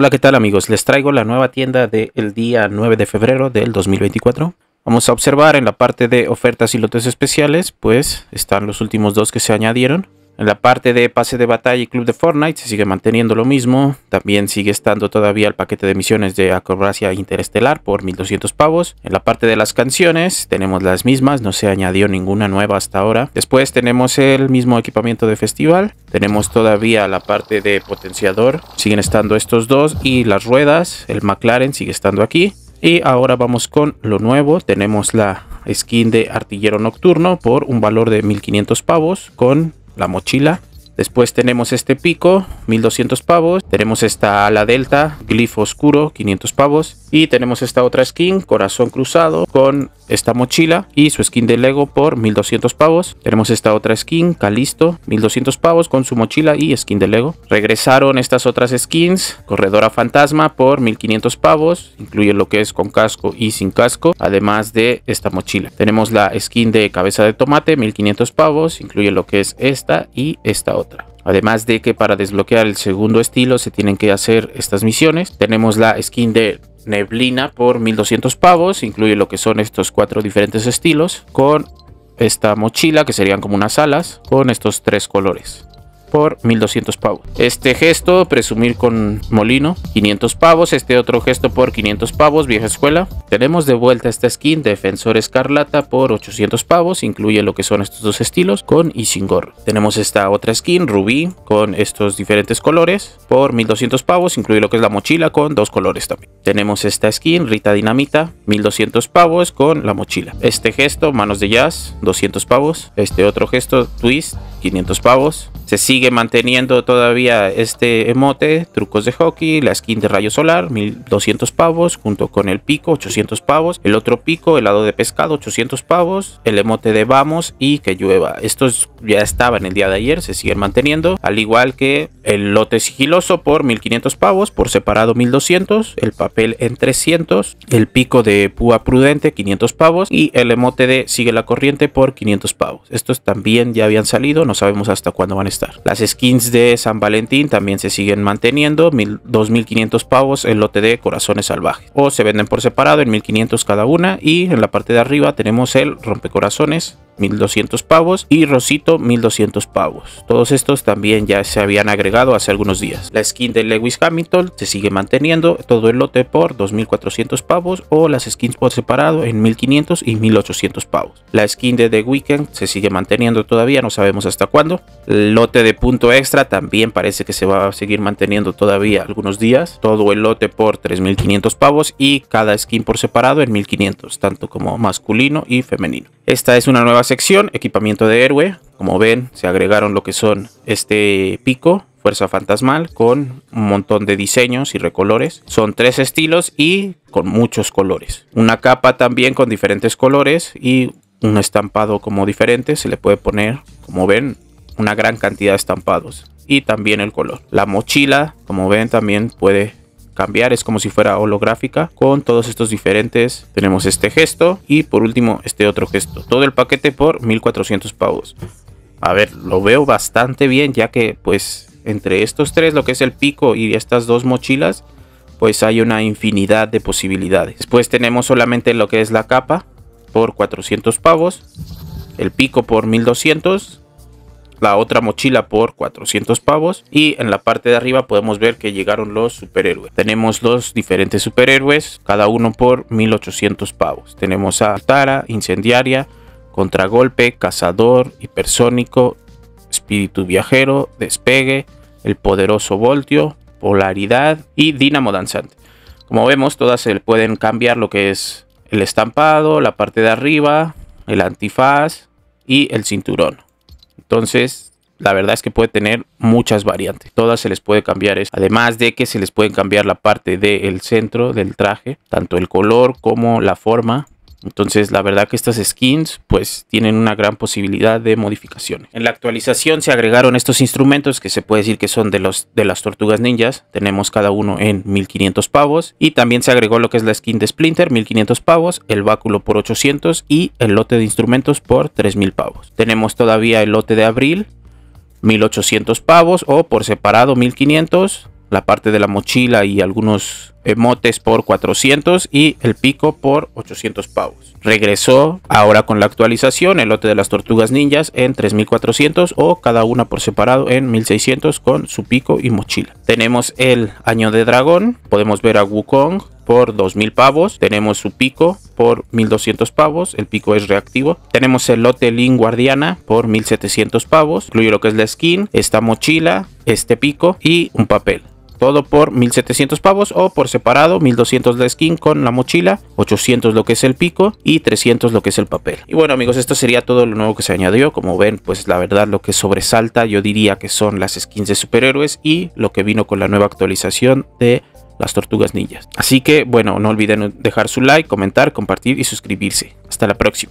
Hola, ¿qué tal amigos? Les traigo la nueva tienda del día 9 de febrero del 2024. Vamos a observar en la parte de ofertas y lotes especiales, pues están los últimos dos que se añadieron. En la parte de pase de batalla y club de Fortnite se sigue manteniendo lo mismo. También sigue estando todavía el paquete de misiones de acrobacia interestelar por 1200 pavos. En la parte de las canciones tenemos las mismas, no se añadió ninguna nueva hasta ahora. Después tenemos el mismo equipamiento de festival. Tenemos todavía la parte de potenciador. Siguen estando estos dos y las ruedas. El McLaren sigue estando aquí. Y ahora vamos con lo nuevo. Tenemos la skin de artillero nocturno por un valor de 1500 pavos con la mochila Después tenemos este pico, 1200 pavos. Tenemos esta ala delta, glifo oscuro, 500 pavos. Y tenemos esta otra skin, corazón cruzado, con esta mochila y su skin de Lego por 1200 pavos. Tenemos esta otra skin, Calisto, 1200 pavos con su mochila y skin de Lego. Regresaron estas otras skins, corredora fantasma por 1500 pavos, incluye lo que es con casco y sin casco, además de esta mochila. Tenemos la skin de cabeza de tomate, 1500 pavos, incluye lo que es esta y esta otra. Además de que para desbloquear el segundo estilo se tienen que hacer estas misiones. Tenemos la skin de neblina por 1200 pavos, incluye lo que son estos cuatro diferentes estilos, con esta mochila que serían como unas alas, con estos tres colores por 1200 pavos. Este gesto, presumir con molino, 500 pavos. Este otro gesto por 500 pavos, vieja escuela. Tenemos de vuelta esta skin, Defensor Escarlata por 800 pavos. Incluye lo que son estos dos estilos, con y sin gorro. Tenemos esta otra skin, Rubí, con estos diferentes colores por 1200 pavos. Incluye lo que es la mochila con dos colores también. Tenemos esta skin, Rita Dinamita, 1200 pavos con la mochila. Este gesto, manos de jazz, 200 pavos. Este otro gesto, twist, 500 pavos. Se sigue sigue manteniendo todavía este emote, trucos de hockey, la skin de rayo solar, 1200 pavos, junto con el pico, 800 pavos, el otro pico, helado de pescado, 800 pavos, el emote de vamos y que llueva. Estos ya estaban el día de ayer, se siguen manteniendo, al igual que el lote sigiloso por 1500 pavos, por separado 1200, el papel en 300, el pico de púa prudente 500 pavos y el emote de sigue la corriente por 500 pavos. Estos también ya habían salido, no sabemos hasta cuándo van a estar. Las skins de San Valentín también se siguen manteniendo, 2500 pavos el lote de corazones salvajes. O se venden por separado en 1500 cada una y en la parte de arriba tenemos el rompecorazones 1200 pavos y Rosito 1200 pavos. Todos estos también ya se habían agregado hace algunos días. La skin de Lewis Hamilton se sigue manteniendo todo el lote por 2400 pavos o las skins por separado en 1500 y 1800 pavos. La skin de The Weekend se sigue manteniendo todavía, no sabemos hasta cuándo. El lote de punto extra también parece que se va a seguir manteniendo todavía algunos días. Todo el lote por 3500 pavos y cada skin por separado en 1500, tanto como masculino y femenino. Esta es una nueva sección, equipamiento de héroe. Como ven, se agregaron lo que son este pico, fuerza fantasmal, con un montón de diseños y recolores. Son tres estilos y con muchos colores. Una capa también con diferentes colores y un estampado como diferente. Se le puede poner, como ven, una gran cantidad de estampados y también el color. La mochila, como ven, también puede cambiar, es como si fuera holográfica con todos estos diferentes. Tenemos este gesto y por último este otro gesto. Todo el paquete por 1400 pavos. A ver, lo veo bastante bien ya que pues entre estos tres, lo que es el pico y estas dos mochilas, pues hay una infinidad de posibilidades. Después tenemos solamente lo que es la capa por 400 pavos, el pico por 1200 la otra mochila por 400 pavos y en la parte de arriba podemos ver que llegaron los superhéroes. Tenemos los diferentes superhéroes, cada uno por 1800 pavos. Tenemos a Tara, Incendiaria, Contragolpe, Cazador, Hipersónico, Espíritu Viajero, Despegue, El Poderoso Voltio, Polaridad y Dinamo Danzante. Como vemos, todas se pueden cambiar lo que es el estampado, la parte de arriba, el antifaz y el cinturón. Entonces, la verdad es que puede tener muchas variantes. Todas se les puede cambiar Además de que se les puede cambiar la parte del centro del traje, tanto el color como la forma. Entonces la verdad que estas skins pues tienen una gran posibilidad de modificaciones. En la actualización se agregaron estos instrumentos que se puede decir que son de, los, de las tortugas ninjas. Tenemos cada uno en 1500 pavos. Y también se agregó lo que es la skin de Splinter 1500 pavos, el báculo por 800 y el lote de instrumentos por 3000 pavos. Tenemos todavía el lote de abril 1800 pavos o por separado 1500. La parte de la mochila y algunos Emotes por 400 y el pico por 800 pavos. Regresó ahora con la actualización el lote de las tortugas ninjas en 3400 o cada una por separado en 1600 con su pico y mochila. Tenemos el año de dragón, podemos ver a Wukong por 2000 pavos, tenemos su pico por 1200 pavos, el pico es reactivo. Tenemos el lote Lin Guardiana por 1700 pavos, incluye lo que es la skin, esta mochila, este pico y un papel. Todo por 1700 pavos o por separado, 1200 la skin con la mochila, 800 lo que es el pico y 300 lo que es el papel. Y bueno amigos, esto sería todo lo nuevo que se añadió. Como ven, pues la verdad lo que sobresalta yo diría que son las skins de superhéroes y lo que vino con la nueva actualización de las tortugas ninjas. Así que bueno, no olviden dejar su like, comentar, compartir y suscribirse. Hasta la próxima.